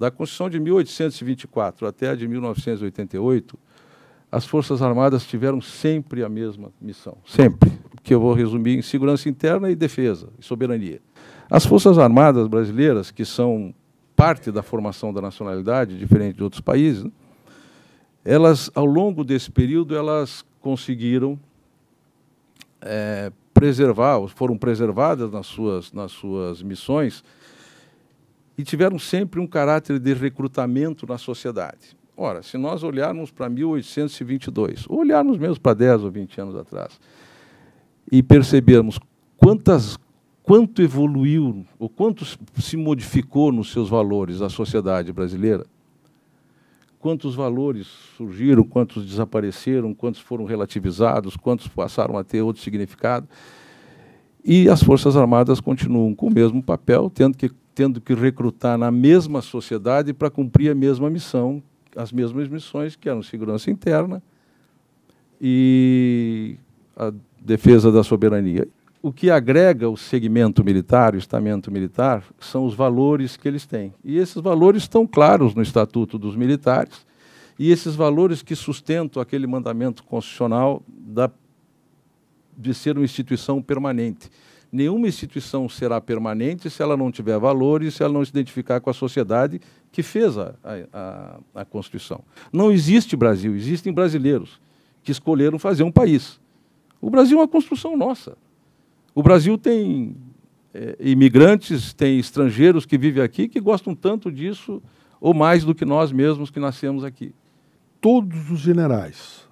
Da Constituição de 1824 até a de 1988, as Forças Armadas tiveram sempre a mesma missão, sempre, que eu vou resumir em segurança interna e defesa, e soberania. As Forças Armadas brasileiras, que são parte da formação da nacionalidade, diferente de outros países, elas, ao longo desse período, elas conseguiram é, preservar, foram preservadas nas suas, nas suas missões, e tiveram sempre um caráter de recrutamento na sociedade. Ora, se nós olharmos para 1822, ou olharmos mesmo para 10 ou 20 anos atrás, e percebermos quantas, quanto evoluiu, ou quanto se modificou nos seus valores a sociedade brasileira, quantos valores surgiram, quantos desapareceram, quantos foram relativizados, quantos passaram a ter outro significado. E as Forças Armadas continuam com o mesmo papel, tendo que tendo que recrutar na mesma sociedade para cumprir a mesma missão, as mesmas missões que eram segurança interna e a defesa da soberania. O que agrega o segmento militar, o estamento militar, são os valores que eles têm. E esses valores estão claros no Estatuto dos Militares, e esses valores que sustentam aquele mandamento constitucional da, de ser uma instituição permanente nenhuma instituição será permanente se ela não tiver valores, se ela não se identificar com a sociedade que fez a, a, a Constituição. Não existe Brasil, existem brasileiros que escolheram fazer um país. O Brasil é uma construção nossa. O Brasil tem é, imigrantes, tem estrangeiros que vivem aqui que gostam tanto disso ou mais do que nós mesmos que nascemos aqui. Todos os generais,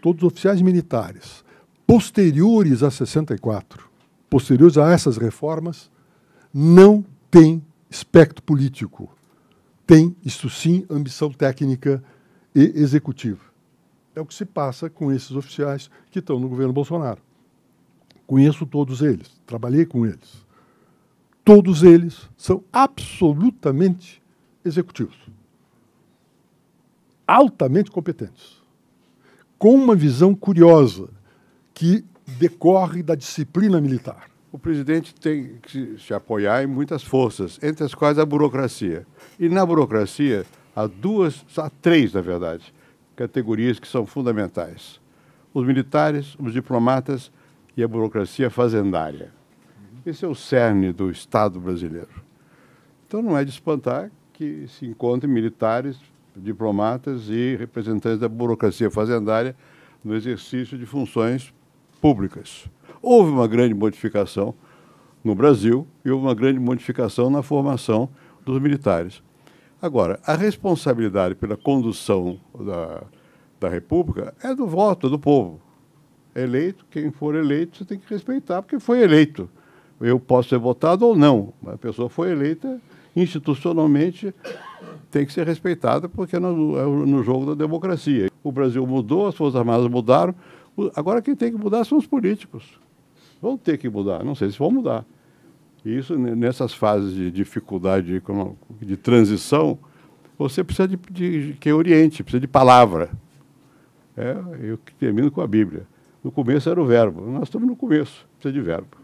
todos os oficiais militares, posteriores a 64, posteriores a essas reformas, não tem espectro político. Tem, isso sim, ambição técnica e executiva. É o que se passa com esses oficiais que estão no governo Bolsonaro. Conheço todos eles, trabalhei com eles. Todos eles são absolutamente executivos, altamente competentes, com uma visão curiosa que decorre da disciplina militar? O presidente tem que se apoiar em muitas forças, entre as quais a burocracia. E na burocracia há duas, há três, na verdade, categorias que são fundamentais: os militares, os diplomatas e a burocracia fazendária. Esse é o cerne do Estado brasileiro. Então não é de espantar que se encontrem militares, diplomatas e representantes da burocracia fazendária no exercício de funções públicas. Houve uma grande modificação no Brasil e houve uma grande modificação na formação dos militares. Agora, a responsabilidade pela condução da, da República é do voto, é do povo. Eleito, quem for eleito, você tem que respeitar, porque foi eleito. Eu posso ser votado ou não, mas a pessoa foi eleita institucionalmente tem que ser respeitada, porque é no, é no jogo da democracia. O Brasil mudou, as Forças Armadas mudaram, Agora quem tem que mudar são os políticos. Vão ter que mudar, não sei se vão mudar. E isso, nessas fases de dificuldade, de transição, você precisa de, de que oriente, precisa de palavra. É, eu termino com a Bíblia. No começo era o verbo. Nós estamos no começo, precisa de verbo.